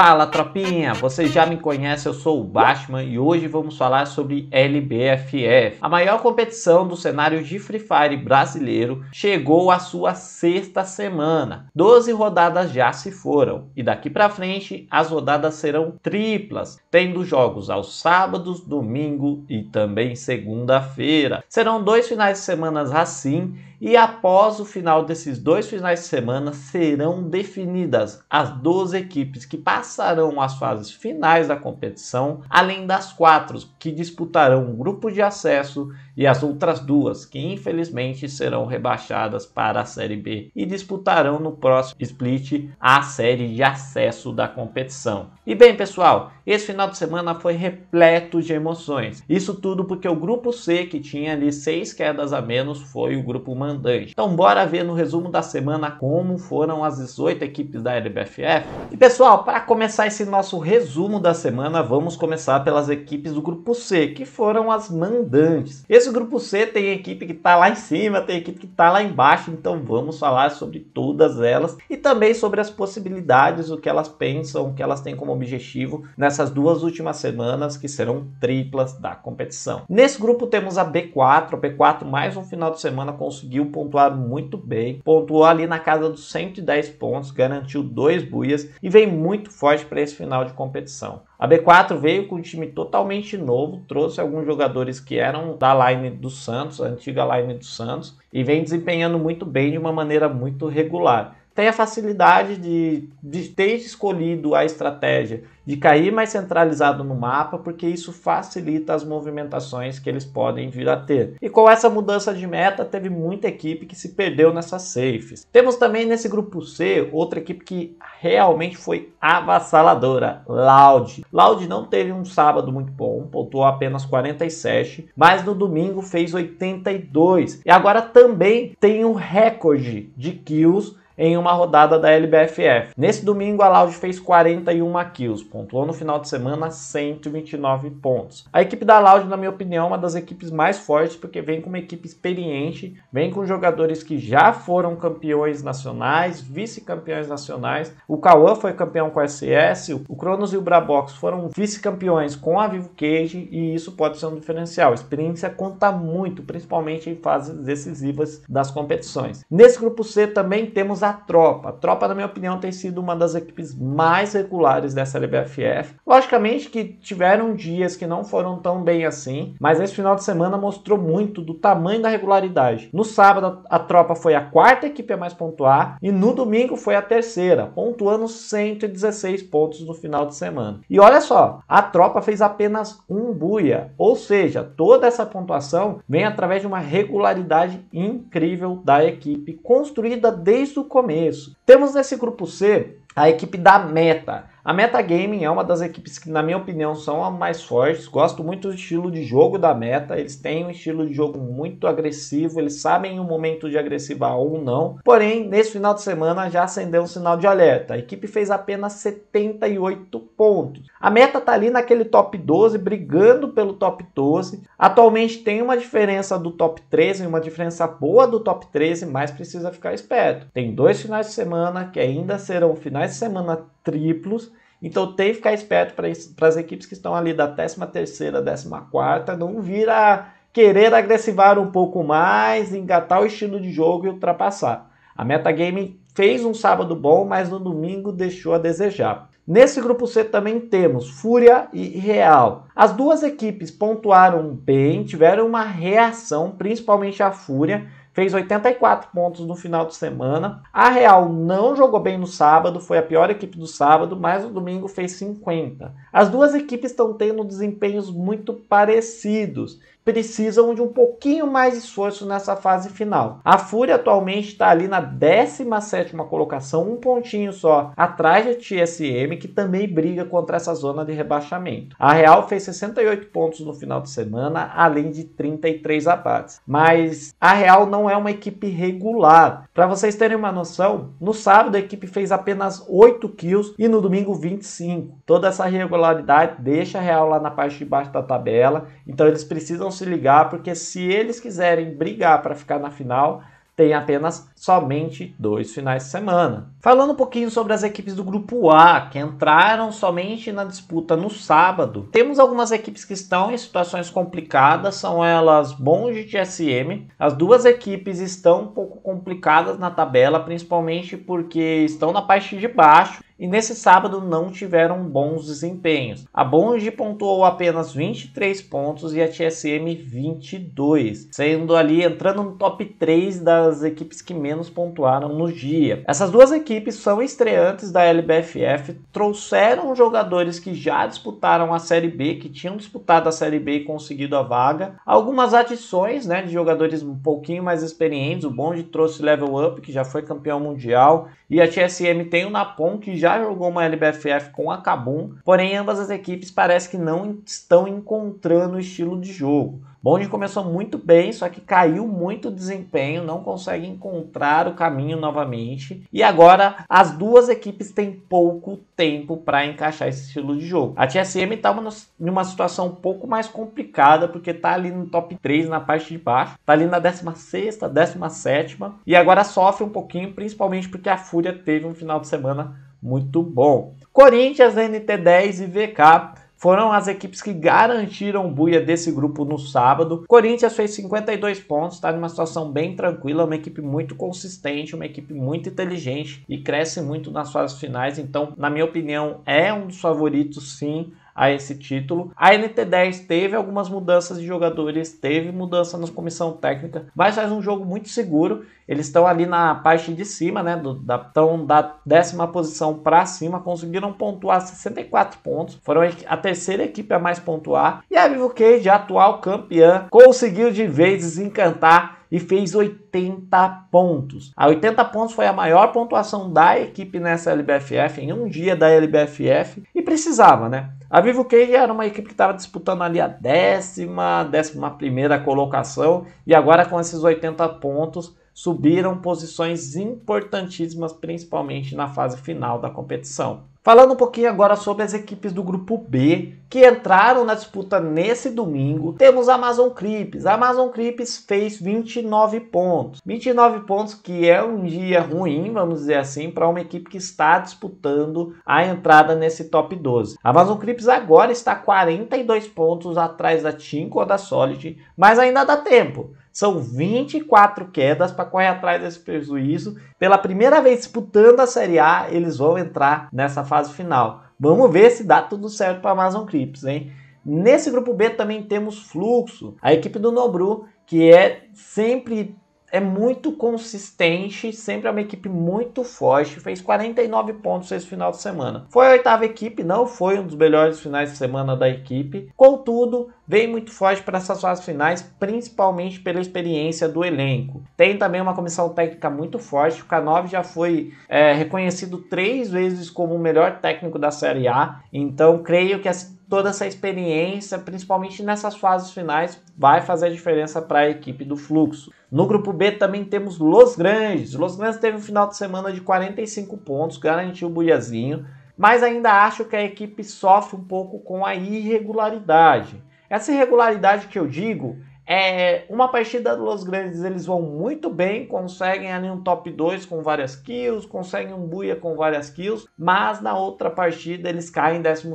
Fala tropinha, vocês já me conhecem, eu sou o Batman e hoje vamos falar sobre LBFF. A maior competição do cenário de Free Fire brasileiro chegou à sua sexta semana. 12 rodadas já se foram e daqui para frente as rodadas serão triplas, tendo jogos aos sábados, domingo e também segunda-feira. Serão dois finais de semana assim e após o final desses dois finais de semana, serão definidas as 12 equipes que passarão às fases finais da competição, além das quatro que disputarão um grupo de acesso e as outras duas, que infelizmente serão rebaixadas para a Série B e disputarão no próximo split a série de acesso da competição. E bem, pessoal, esse final de semana foi repleto de emoções. Isso tudo porque o grupo C, que tinha ali seis quedas a menos, foi o grupo mandante. Então, bora ver no resumo da semana como foram as 18 equipes da LBFF. E pessoal, para começar esse nosso resumo da semana, vamos começar pelas equipes do grupo C, que foram as mandantes. Esse esse grupo C tem equipe que está lá em cima, tem equipe que está lá embaixo, então vamos falar sobre todas elas e também sobre as possibilidades, o que elas pensam, o que elas têm como objetivo nessas duas últimas semanas que serão triplas da competição. Nesse grupo temos a B4, a B4 mais um final de semana conseguiu pontuar muito bem, pontuou ali na casa dos 110 pontos, garantiu dois buias e vem muito forte para esse final de competição. A B4 veio com um time totalmente novo, trouxe alguns jogadores que eram da line do Santos, a antiga line do Santos, e vem desempenhando muito bem de uma maneira muito regular tem a facilidade de, de ter escolhido a estratégia de cair mais centralizado no mapa, porque isso facilita as movimentações que eles podem vir a ter. E com essa mudança de meta, teve muita equipe que se perdeu nessas safes. Temos também nesse grupo C outra equipe que realmente foi avassaladora, Loud. Loud não teve um sábado muito bom, pontuou apenas 47, mas no domingo fez 82. E agora também tem um recorde de kills em uma rodada da LBFF. Nesse domingo, a Loud fez 41 kills, pontuou no final de semana 129 pontos. A equipe da Loud, na minha opinião, é uma das equipes mais fortes porque vem com uma equipe experiente, vem com jogadores que já foram campeões nacionais, vice-campeões nacionais. O Cauã foi campeão com a SS, o Cronos e o Brabox foram vice-campeões com a Vivo Cage e isso pode ser um diferencial. A experiência conta muito, principalmente em fases decisivas das competições. Nesse grupo C também temos a a Tropa. A Tropa, na minha opinião, tem sido uma das equipes mais regulares dessa LBFF. Logicamente que tiveram dias que não foram tão bem assim, mas esse final de semana mostrou muito do tamanho da regularidade. No sábado, a Tropa foi a quarta equipe a mais pontuar e no domingo foi a terceira, pontuando 116 pontos no final de semana. E olha só, a Tropa fez apenas um buia, ou seja, toda essa pontuação vem através de uma regularidade incrível da equipe, construída desde o começo. Temos nesse grupo C a equipe da Meta. A Meta Gaming é uma das equipes que, na minha opinião, são as mais fortes. Gosto muito do estilo de jogo da Meta. Eles têm um estilo de jogo muito agressivo. Eles sabem o momento de agressivar ou não. Porém, nesse final de semana já acendeu um sinal de alerta. A equipe fez apenas 78 pontos. A Meta tá ali naquele top 12, brigando pelo top 12. Atualmente tem uma diferença do top 13, uma diferença boa do top 13, mas precisa ficar esperto. Tem dois finais de semana que ainda serão finais finais de semana triplos. Então tem que ficar esperto para as equipes que estão ali da 13 terceira, 14 quarta, não vir a querer agressivar um pouco mais, engatar o estilo de jogo e ultrapassar. A Metagame fez um sábado bom, mas no domingo deixou a desejar. Nesse grupo C também temos Fúria e Real. As duas equipes pontuaram bem, tiveram uma reação, principalmente a Fúria, fez 84 pontos no final de semana. A Real não jogou bem no sábado, foi a pior equipe do sábado, mas no domingo fez 50. As duas equipes estão tendo desempenhos muito parecidos, precisam de um pouquinho mais de esforço nessa fase final. A Fúria atualmente está ali na 17 colocação, um pontinho só atrás da TSM, que também briga contra essa zona de rebaixamento. A Real fez 68 pontos no final de semana, além de 33 abates. Mas a Real não é uma equipe regular. Para vocês terem uma noção, no sábado a equipe fez apenas 8 kills e no domingo 25. Toda essa regularidade titularidade, deixa a Real lá na parte de baixo da tabela. Então eles precisam se ligar, porque se eles quiserem brigar para ficar na final, tem apenas somente dois finais de semana. Falando um pouquinho sobre as equipes do grupo A, que entraram somente na disputa no sábado, temos algumas equipes que estão em situações complicadas, são elas Bonde de SM. As duas equipes estão um pouco complicadas na tabela, principalmente porque estão na parte de baixo e nesse sábado não tiveram bons desempenhos. A Bond pontuou apenas 23 pontos e a TSM 22, sendo ali entrando no top 3 das equipes que menos pontuaram no dia. Essas duas equipes são estreantes da LBFF, trouxeram jogadores que já disputaram a Série B, que tinham disputado a Série B e conseguido a vaga, algumas adições né, de jogadores um pouquinho mais experientes. O Bond trouxe Level Up, que já foi campeão mundial, e a TSM tem o Napon, que já já jogou uma LBFF com a Kabum, porém ambas as equipes parece que não estão encontrando o estilo de jogo. Bond começou muito bem, só que caiu muito o desempenho, não consegue encontrar o caminho novamente. E agora as duas equipes têm pouco tempo para encaixar esse estilo de jogo. A TSM está numa situação um pouco mais complicada, porque está ali no top 3 na parte de baixo, está ali na 16, 17 e agora sofre um pouquinho, principalmente porque a Fúria teve um final de semana muito bom. Corinthians, NT10 e VK foram as equipes que garantiram buia desse grupo no sábado. Corinthians fez 52 pontos, está numa situação bem tranquila, uma equipe muito consistente, uma equipe muito inteligente e cresce muito nas fases finais. Então, na minha opinião, é um dos favoritos sim a esse título. A NT10 teve algumas mudanças de jogadores, teve mudança na comissão técnica, mas faz um jogo muito seguro. Eles estão ali na parte de cima, né? Do, da, da décima posição para cima, conseguiram pontuar 64 pontos. Foram a terceira equipe a mais pontuar. E a Vivo Cage, a atual campeã, conseguiu de vez desencantar e fez 80 pontos. A 80 pontos foi a maior pontuação da equipe nessa LBFF, em um dia da LBFF, e precisava, né? A Vivo Cage era uma equipe que estava disputando ali a décima, décima primeira colocação, e agora com esses 80 pontos subiram posições importantíssimas, principalmente na fase final da competição. Falando um pouquinho agora sobre as equipes do grupo B que entraram na disputa nesse domingo, temos a Amazon Crips. A Amazon Crips fez 29 pontos. 29 pontos que é um dia ruim, vamos dizer assim, para uma equipe que está disputando a entrada nesse top 12. A Amazon Crips agora está 42 pontos atrás da Tinko da Solid, mas ainda dá tempo. São 24 quedas para correr atrás desse prejuízo. Pela primeira vez disputando a Série A, eles vão entrar nessa fase final. Vamos ver se dá tudo certo para Amazon Clips, hein? Nesse grupo B também temos Fluxo, a equipe do Nobru, que é sempre é muito consistente, sempre é uma equipe muito forte, fez 49 pontos esse final de semana. Foi a oitava equipe, não foi um dos melhores finais de semana da equipe, contudo, vem muito forte para essas fases finais, principalmente pela experiência do elenco. Tem também uma comissão técnica muito forte, o K9 já foi é, reconhecido três vezes como o melhor técnico da Série A, então creio que essa assim, toda essa experiência, principalmente nessas fases finais, vai fazer a diferença para a equipe do Fluxo. No grupo B também temos Los Grandes. Los Grandes teve um final de semana de 45 pontos, garantiu o Buiazinho, mas ainda acho que a equipe sofre um pouco com a irregularidade. Essa irregularidade que eu digo é, uma partida dos grandes eles vão muito bem, conseguem ali um top 2 com várias kills, conseguem um buia com várias kills, mas na outra partida eles caem em 12,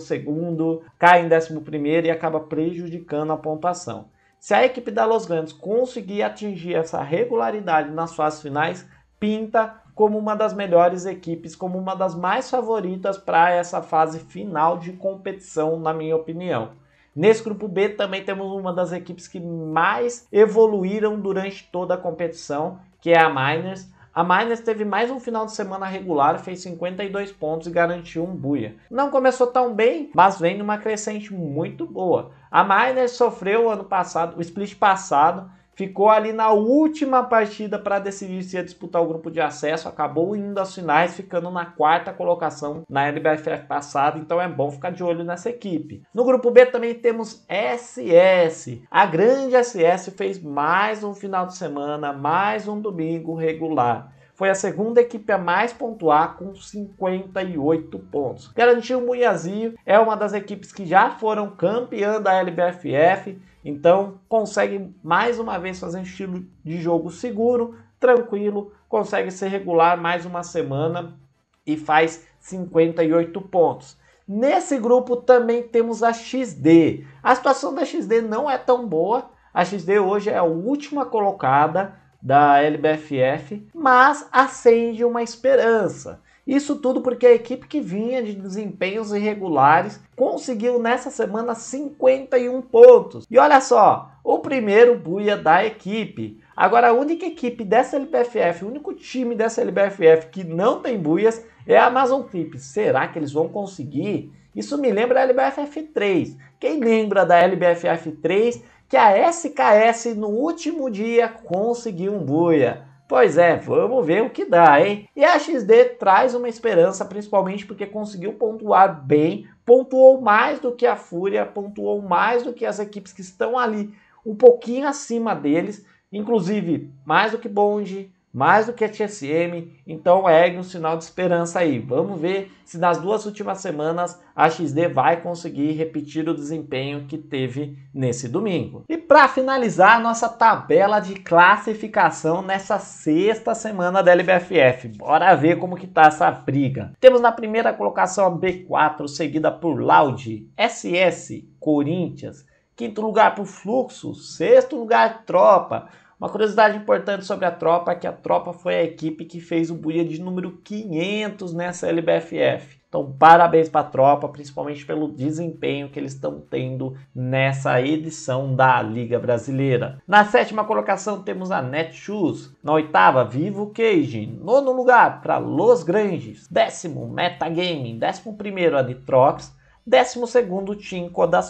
caem em 11 e acaba prejudicando a pontuação. Se a equipe da Los Grandes conseguir atingir essa regularidade nas fases finais, pinta como uma das melhores equipes, como uma das mais favoritas para essa fase final de competição, na minha opinião. Nesse grupo B também temos uma das equipes que mais evoluíram durante toda a competição, que é a Miners. A Miners teve mais um final de semana regular, fez 52 pontos e garantiu um buia. Não começou tão bem, mas vem numa crescente muito boa. A Miners sofreu ano passado, o split passado, ficou ali na última partida para decidir se ia disputar o grupo de acesso, acabou indo às finais, ficando na quarta colocação na LBFF passada, então é bom ficar de olho nessa equipe. No grupo B também temos SS. A grande SS fez mais um final de semana, mais um domingo regular foi a segunda equipe a mais pontuar com 58 pontos. Garantiu o Munhazinho, é uma das equipes que já foram campeã da LBFF, então, consegue mais uma vez fazer um estilo de jogo seguro, tranquilo, consegue ser regular mais uma semana e faz 58 pontos. Nesse grupo também temos a XD. A situação da XD não é tão boa. A XD hoje é a última colocada da LBFF, mas acende uma esperança. Isso tudo porque a equipe que vinha de desempenhos irregulares conseguiu nessa semana 51 pontos. E olha só, o primeiro buia da equipe. Agora, a única equipe dessa LBFF, o único time dessa LBFF que não tem buias é a Amazon Clip. Será que eles vão conseguir? Isso me lembra a LBFF 3. Quem lembra da LBFF 3 que a SKS no último dia conseguiu um buia? Pois é, vamos ver o que dá, hein? E a XD traz uma esperança, principalmente porque conseguiu pontuar bem, pontuou mais do que a Fúria, pontuou mais do que as equipes que estão ali um pouquinho acima deles, inclusive mais do que Bond, mais do que a TSM, então ergue é um sinal de esperança aí. Vamos ver se nas duas últimas semanas a XD vai conseguir repetir o desempenho que teve nesse domingo. E para finalizar nossa tabela de classificação nessa sexta semana da LBFF, bora ver como que tá essa briga. Temos na primeira colocação a B4, seguida por Loud, SS, Corinthians, quinto lugar por Fluxo, sexto lugar Tropa, uma curiosidade importante sobre a tropa é que a tropa foi a equipe que fez o buia de número 500 nessa LBFF. Então, parabéns para a tropa, principalmente pelo desempenho que eles estão tendo nessa edição da Liga Brasileira. Na sétima colocação temos a Netshoes. Na oitava, Vivo Cage. Nono lugar para Los Grandes. Décimo, Metagaming. Décimo primeiro, a Nitrox. Décimo segundo, Team da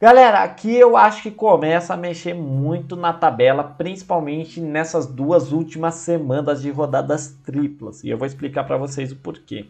Galera, aqui eu acho que começa a mexer muito na tabela, principalmente nessas duas últimas semanas de rodadas triplas, e eu vou explicar para vocês o porquê.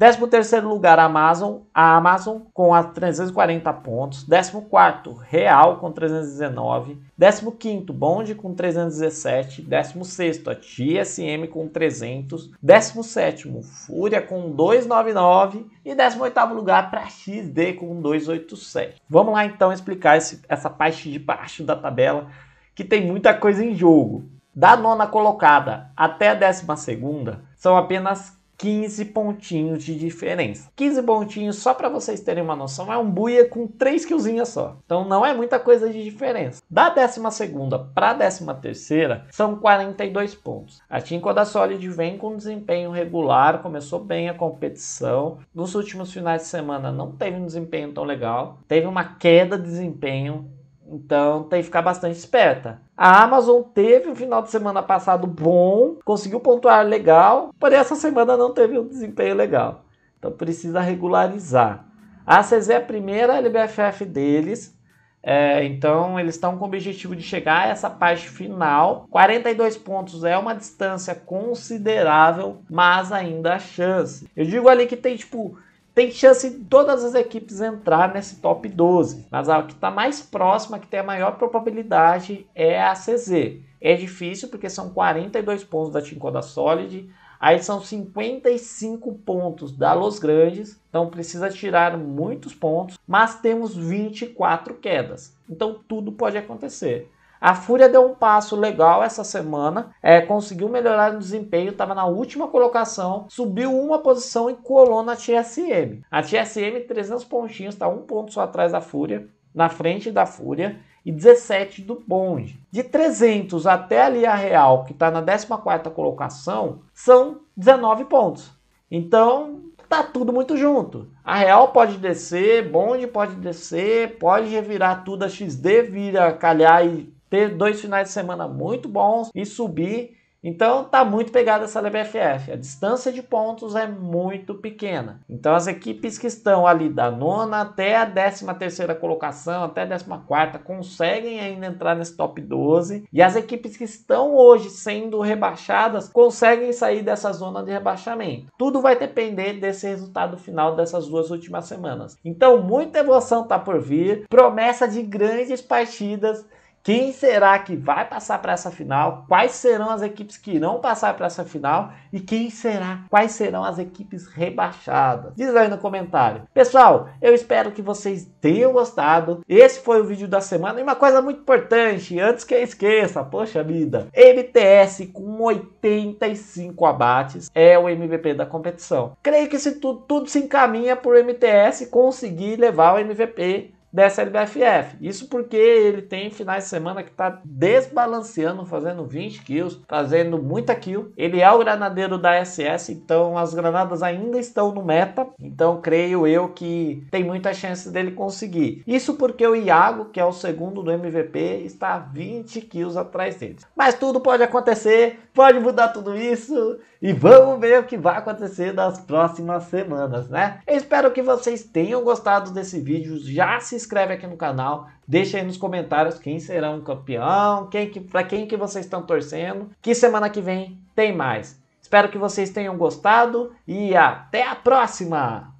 13º lugar, Amazon, a Amazon com a 340 pontos. 14º, Real com 319. 15º, Bond com 317. 16º, a TSM com 300. 17º, Fúria com 299. E 18º lugar para XD com 287. Vamos lá então explicar esse, essa parte de baixo da tabela que tem muita coisa em jogo. Da nona colocada até a décima segunda, são apenas 15 pontinhos de diferença. 15 pontinhos, só para vocês terem uma noção, é um buia com 3 killzinhas só. Então não é muita coisa de diferença. Da 12 para a 13 são 42 pontos. A Tinko da Solid vem com desempenho regular, começou bem a competição. Nos últimos finais de semana não teve um desempenho tão legal, teve uma queda de desempenho então tem que ficar bastante esperta. A Amazon teve um final de semana passado bom, conseguiu pontuar legal, porém essa semana não teve um desempenho legal. Então precisa regularizar. A CZ é a primeira LBFF deles, é, então eles estão com o objetivo de chegar a essa parte final. 42 pontos é uma distância considerável, mas ainda há chance. Eu digo ali que tem tipo tem chance de todas as equipes entrar nesse top 12, mas a que está mais próxima, que tem a maior probabilidade, é a CZ. É difícil porque são 42 pontos da Tincoda Solid, aí são 55 pontos da Los Grandes, então precisa tirar muitos pontos, mas temos 24 quedas, então tudo pode acontecer. A Fúria deu um passo legal essa semana, é, conseguiu melhorar no desempenho, estava na última colocação, subiu uma posição e colou na TSM. A TSM, 300 pontinhos, está um ponto só atrás da Fúria, na frente da Fúria e 17 do Bond. De 300 até ali a Real, que está na 14ª colocação, são 19 pontos. Então, tá tudo muito junto. A Real pode descer, Bond pode descer, pode revirar tudo, a XD vira calhar e ter dois finais de semana muito bons e subir. Então tá muito pegada essa LBFF. A distância de pontos é muito pequena. Então as equipes que estão ali da nona até a décima terceira colocação, até a décima quarta, conseguem ainda entrar nesse top 12. E as equipes que estão hoje sendo rebaixadas conseguem sair dessa zona de rebaixamento. Tudo vai depender desse resultado final dessas duas últimas semanas. Então muita emoção tá por vir, promessa de grandes partidas quem será que vai passar para essa final? Quais serão as equipes que irão passar para essa final? E quem será? Quais serão as equipes rebaixadas? Diz aí no comentário. Pessoal, eu espero que vocês tenham gostado. Esse foi o vídeo da semana. E uma coisa muito importante, antes que eu esqueça, poxa vida. MTS com 85 abates é o MVP da competição. Creio que se tudo se encaminha para o MTS conseguir levar o MVP dessa LBFF. Isso porque ele tem finais de semana que está desbalanceando, fazendo 20 kills, fazendo muita kill. Ele é o granadeiro da SS, então as granadas ainda estão no meta. Então creio eu que tem muita chance dele conseguir. Isso porque o Iago, que é o segundo do MVP, está 20 kills atrás dele. Mas tudo pode acontecer, pode mudar tudo isso e vamos ver o que vai acontecer nas próximas semanas, né? Eu espero que vocês tenham gostado desse vídeo. Já se inscreve aqui no canal, deixa aí nos comentários quem será um campeão, quem que, para quem que vocês estão torcendo, que semana que vem tem mais. Espero que vocês tenham gostado e até a próxima!